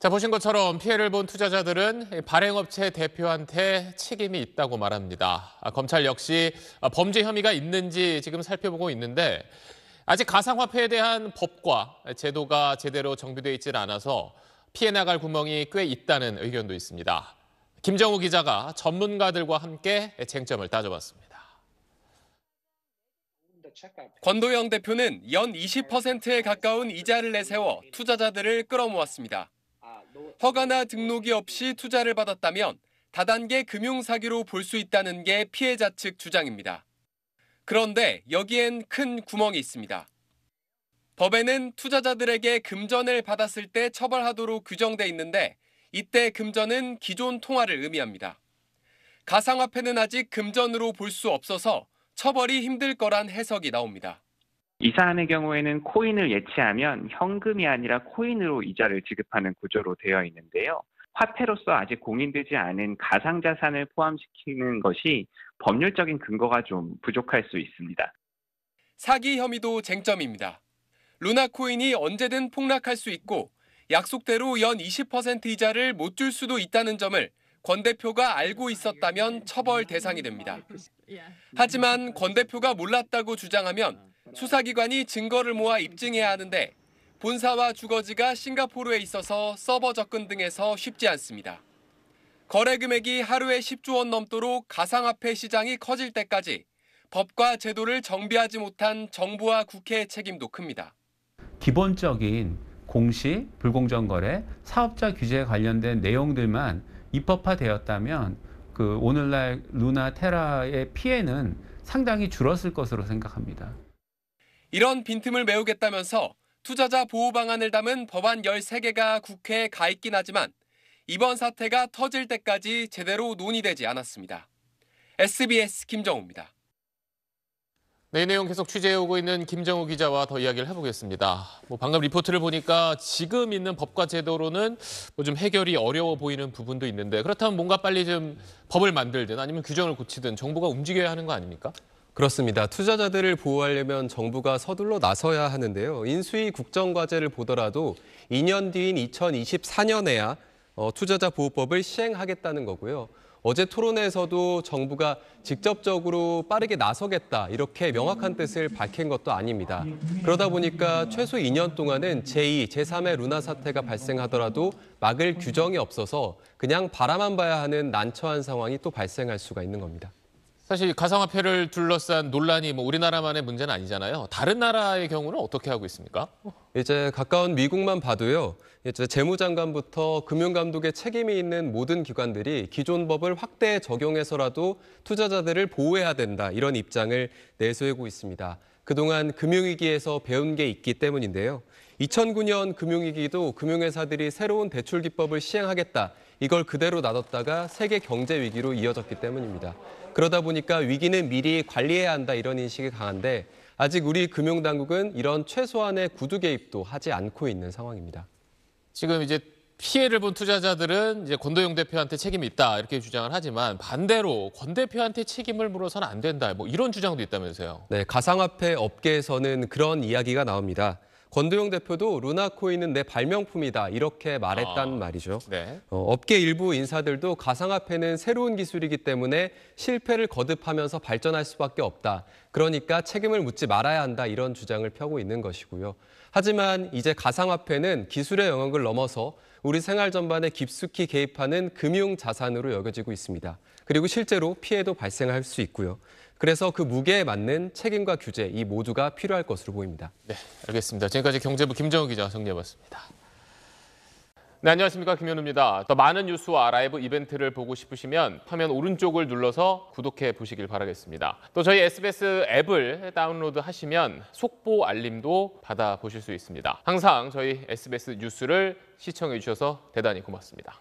자, 보신 것처럼 피해를 본 투자자들은 발행업체 대표한테 책임이 있다고 말합니다. 아, 검찰 역시 아, 범죄 혐의가 있는지 지금 살펴보고 있는데 아직 가상화폐에 대한 법과 제도가 제대로 정비되어 있지 않아서 피해 나갈 구멍이 꽤 있다는 의견도 있습니다. 김정우 기자가 전문가들과 함께 쟁점을 따져봤습니다. 권도영 대표는 연 20%에 가까운 이자를 내세워 투자자들을 끌어모았습니다. 허가나 등록이 없이 투자를 받았다면 다단계 금융 사기로 볼 수 있다는 게 피해자 측 주장입니다. 그런데 여기엔 큰 구멍이 있습니다. 법에는 투자자들에게 금전을 받았을 때 처벌하도록 규정돼 있는데 이때 금전은 기존 통화를 의미합니다. 가상화폐는 아직 금전으로 볼 수 없어서 처벌이 힘들 거란 해석이 나옵니다. 이 사안의 경우에는 코인을 예치하면 현금이 아니라 코인으로 이자를 지급하는 구조로 되어 있는데요. 화폐로서 아직 공인되지 않은 가상자산을 포함시키는 것이 법률적인 근거가 좀 부족할 수 있습니다. 사기 혐의도 쟁점입니다. 루나코인이 언제든 폭락할 수 있고 약속대로 연 20% 이자를 못 줄 수도 있다는 점을 권 대표가 알고 있었다면 처벌 대상이 됩니다. 하지만 권 대표가 몰랐다고 주장하면 수사기관이 증거를 모아 입증해야 하는데 본사와 주거지가 싱가포르에 있어서 서버 접근 등에서 쉽지 않습니다. 거래 금액이 하루에 10조 원 넘도록 가상화폐 시장이 커질 때까지 법과 제도를 정비하지 못한 정부와 국회의 책임도 큽니다. 기본적인 공시, 불공정 거래, 사업자 규제에 관련된 내용들만 입법화되었다면 그 오늘날 루나 테라의 피해는 상당히 줄었을 것으로 생각합니다. 이런 빈틈을 메우겠다면서 투자자 보호 방안을 담은 법안 13개가 국회에 가 있긴 하지만 이번 사태가 터질 때까지 제대로 논의되지 않았습니다. SBS 김정우입니다. 네, 이 내용 계속 취재해오고 있는 김정우 기자와 더 이야기를 해보겠습니다. 뭐 방금 리포트를 보니까 지금 있는 법과 제도로는 뭐좀 해결이 어려워 보이는 부분도 있는데 그렇다면 뭔가 빨리 좀 법을 만들든 아니면 규정을 고치든 정부가 움직여야 하는 거 아닙니까? 그렇습니다. 투자자들을 보호하려면 정부가 서둘러 나서야 하는데요. 인수위 국정과제를 보더라도 2년 뒤인 2024년에야 어, 투자자 보호법을 시행하겠다는 거고요. 어제 토론에서도 정부가 직접적으로 빠르게 나서겠다 이렇게 명확한 뜻을 밝힌 것도 아닙니다. 그러다 보니까 최소 2년 동안은 제2, 제3의 루나 사태가 발생하더라도 막을 규정이 없어서 그냥 바라만 봐야 하는 난처한 상황이 또 발생할 수가 있는 겁니다. 사실 가상화폐를 둘러싼 논란이 뭐 우리나라만의 문제는 아니잖아요. 다른 나라의 경우는 어떻게 하고 있습니까? 이제 가까운 미국만 봐도요. 이제 재무장관부터 금융감독의 책임이 있는 모든 기관들이 기존 법을 확대 적용해서라도 투자자들을 보호해야 된다 이런 입장을 내세우고 있습니다. 그동안 금융위기에서 배운 게 있기 때문인데요. 2009년 금융위기도 금융회사들이 새로운 대출 기법을 시행하겠다. 이걸 그대로 놔뒀다가 세계 경제 위기로 이어졌기 때문입니다. 그러다 보니까 위기는 미리 관리해야 한다 이런 인식이 강한데 아직 우리 금융당국은 이런 최소한의 구두 개입도 하지 않고 있는 상황입니다. 지금 이제 피해를 본 투자자들은 이제 권도영 대표한테 책임이 있다 이렇게 주장을 하지만 반대로 권 대표한테 책임을 물어서는 안 된다 뭐 이런 주장도 있다면서요. 네, 가상화폐 업계에서는 그런 이야기가 나옵니다. 권도영 대표도 루나코인은 내 발명품이다 이렇게 말했단 아, 말이죠. 네. 어, 업계 일부 인사들도 가상화폐는 새로운 기술이기 때문에 실패를 거듭하면서 발전할 수밖에 없다. 그러니까 책임을 묻지 말아야 한다 이런 주장을 펴고 있는 것이고요. 하지만 이제 가상화폐는 기술의 영역을 넘어서 우리 생활 전반에 깊숙이 개입하는 금융 자산으로 여겨지고 있습니다. 그리고 실제로 피해도 발생할 수 있고요. 그래서 그 무게에 맞는 책임과 규제 이 모두가 필요할 것으로 보입니다. 네, 알겠습니다. 지금까지 경제부 김정우 기자 정리해봤습니다. 네, 안녕하십니까 김현우입니다. 더 많은 뉴스와 라이브 이벤트를 보고 싶으시면 화면 오른쪽을 눌러서 구독해 보시길 바라겠습니다. 또 저희 SBS 앱을 다운로드 하시면 속보 알림도 받아 보실 수 있습니다. 항상 저희 SBS 뉴스를 시청해 주셔서 대단히 고맙습니다.